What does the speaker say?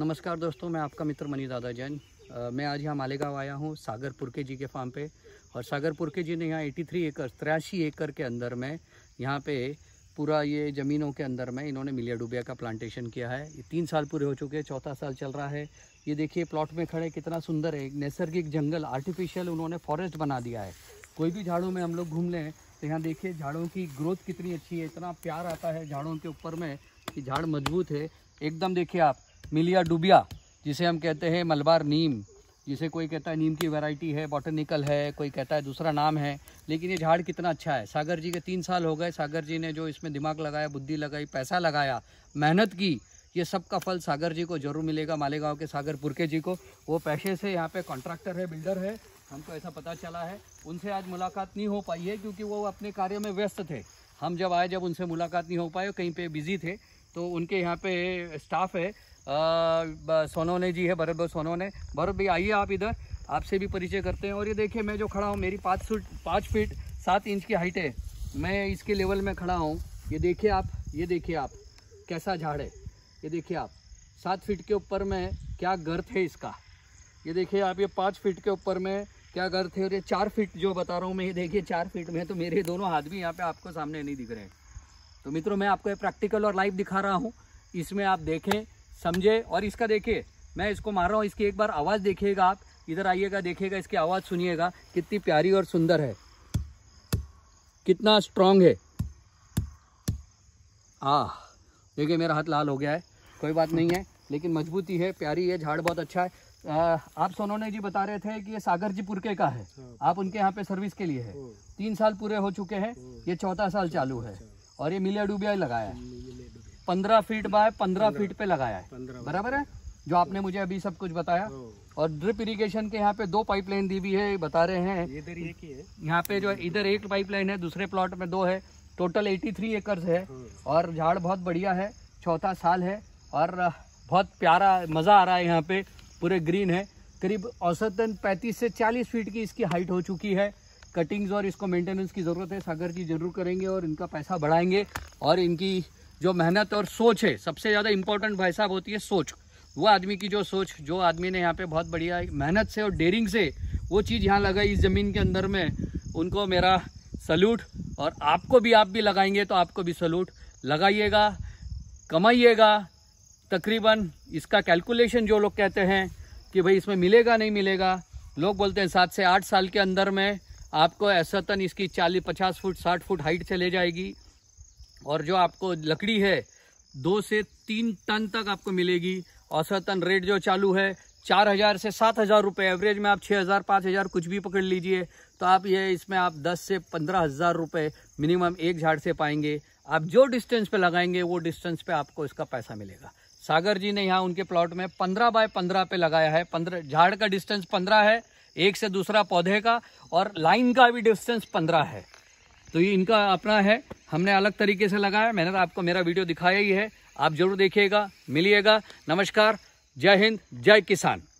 नमस्कार दोस्तों मैं आपका मित्र मनी दादा जैन मैं आज यहाँ मालेगांव आया हूँ सागर पुरके जी के फार्म पे और सागर पुरके जी ने यहाँ 83 एकर तिरासी एकड़ के अंदर में यहाँ पे पूरा ये ज़मीनों के अंदर में इन्होंने मिलिया डुबिया का प्लांटेशन किया है ये तीन साल पूरे हो चुके हैं चौथा साल चल रहा है ये देखिए प्लॉट में खड़े कितना सुंदर है नैसर्गिक जंगल आर्टिफिशियल उन्होंने फॉरेस्ट बना दिया है कोई भी झाड़ों में हम लोग घूम लें तो यहाँ देखिए झाड़ों की ग्रोथ कितनी अच्छी है इतना प्यार आता है झाड़ों के ऊपर में कि झाड़ मजबूत है एकदम देखिए आप मिलिया डुबिया जिसे हम कहते हैं मलबार नीम जिसे कोई कहता है नीम की वैरायटी है बॉटनिकल है कोई कहता है दूसरा नाम है लेकिन ये झाड़ कितना अच्छा है सागर जी के तीन साल हो गए सागर जी ने जो इसमें दिमाग लगाया बुद्धि लगाई पैसा लगाया मेहनत की ये सब का फल सागर जी को जरूर मिलेगा मालेगांव के सागर पुरके जी को वो पैसे से यहाँ पे कॉन्ट्रैक्टर है बिल्डर है हमको ऐसा पता चला है उनसे आज मुलाकात नहीं हो पाई है क्योंकि वो अपने कार्य में व्यस्त थे हम जब आए जब उनसे मुलाकात नहीं हो पाए कहीं पर बिजी थे तो उनके यहाँ पे स्टाफ है सोनो ने जी है भरत भाई सोनो ने भरत भाई आइए आप इधर आपसे भी परिचय करते हैं और ये देखिए मैं जो खड़ा हूँ मेरी पाँच फुट पाँच फीट सात इंच की हाइट है मैं इसके लेवल में खड़ा हूँ ये देखिए आप ये देखिए आप कैसा झाड़ है ये देखिए आप सात फीट के ऊपर में क्या गर्थ है इसका ये देखिए आप ये पाँच फीट के ऊपर में क्या गर्थ है और ये चार फीट जो बता रहा हूँ मैं ये देखिए चार फीट में तो मेरे दोनों हाथ भी यहाँ पे आपको सामने नहीं दिख रहे हैं तो मित्रों मैं आपको ये प्रैक्टिकल और लाइव दिखा रहा हूँ इसमें आप देखें समझे और इसका देखिए मैं इसको मार रहा हूँ इसकी एक बार आवाज़ देखिएगा आप इधर आइएगा देखिएगा इसकी आवाज़ सुनिएगा कितनी प्यारी और सुंदर है कितना स्ट्रांग है आ देखिए मेरा हाथ लाल हो गया है कोई बात नहीं है लेकिन मजबूती है प्यारी है झाड़ बहुत अच्छा है आ, आप सोनोने जी बता रहे थे कि ये सागर जी पुरके का है आप उनके यहाँ पे सर्विस के लिए है तीन साल पूरे हो चुके हैं ये चौथा साल चालू है और ये मिलिया डूबिया लगाया है पंद्रह फीट बाय पंद्रह फीट पे लगाया है बराबर है जो आपने मुझे अभी सब कुछ बताया और ड्रिप इरिगेशन के यहाँ पे दो पाइपलाइन दी हुई है बता रहे हैं इधर एक ही है यहाँ पे जो इधर एक पाइपलाइन है दूसरे प्लॉट में दो है टोटल 83 एकर्स है हाँ। और झाड़ बहुत बढ़िया है चौथा साल है और बहुत प्यारा मज़ा आ रहा है यहाँ पे पूरे ग्रीन है करीब औसतन 35 से 40 फीट की इसकी हाइट हो चुकी है कटिंग्स और इसको मेंटेनेंस की ज़रूरत है सागर की जरूर करेंगे और इनका पैसा बढ़ाएंगे और इनकी जो मेहनत और सोच है सबसे ज़्यादा इम्पोर्टेंट भाई साहब होती है सोच वो आदमी की जो सोच जो आदमी ने यहाँ पे बहुत बढ़िया मेहनत से और डेरिंग से वो चीज़ यहाँ लगाई इस ज़मीन के अंदर में उनको मेरा सल्यूट और आपको भी आप भी लगाएंगे तो आपको भी सल्यूट लगाइएगा कमाइएगा तकरीबन इसका कैलकुलेशन जो लोग कहते हैं कि भाई इसमें मिलेगा नहीं मिलेगा लोग बोलते हैं सात से आठ साल के अंदर में आपको ऐसा तन इसकी चालीस पचास फुट साठ फुट हाइट से ले जाएगी और जो आपको लकड़ी है दो से तीन टन तक आपको मिलेगी औसतन रेट जो चालू है चार हज़ार से सात हज़ार रुपये एवरेज में आप छः हज़ार पाँच हज़ार कुछ भी पकड़ लीजिए तो आप ये इसमें आप दस से पंद्रह हज़ार रुपये मिनिमम एक झाड़ से पाएंगे आप जो डिस्टेंस पे लगाएंगे वो डिस्टेंस पे आपको इसका पैसा मिलेगा सागर जी ने यहाँ उनके प्लॉट में पंद्रह बाय पंद्रह पे लगाया है पंद्रह झाड़ का डिस्टेंस पंद्रह है एक से दूसरा पौधे का और लाइन का भी डिस्टेंस पंद्रह है तो ये इनका अपना है हमने अलग तरीके से लगाया मैंने तो आपको मेरा वीडियो दिखाया ही है आप जरूर देखिएगा मिलिएगा नमस्कार जय हिंद जय किसान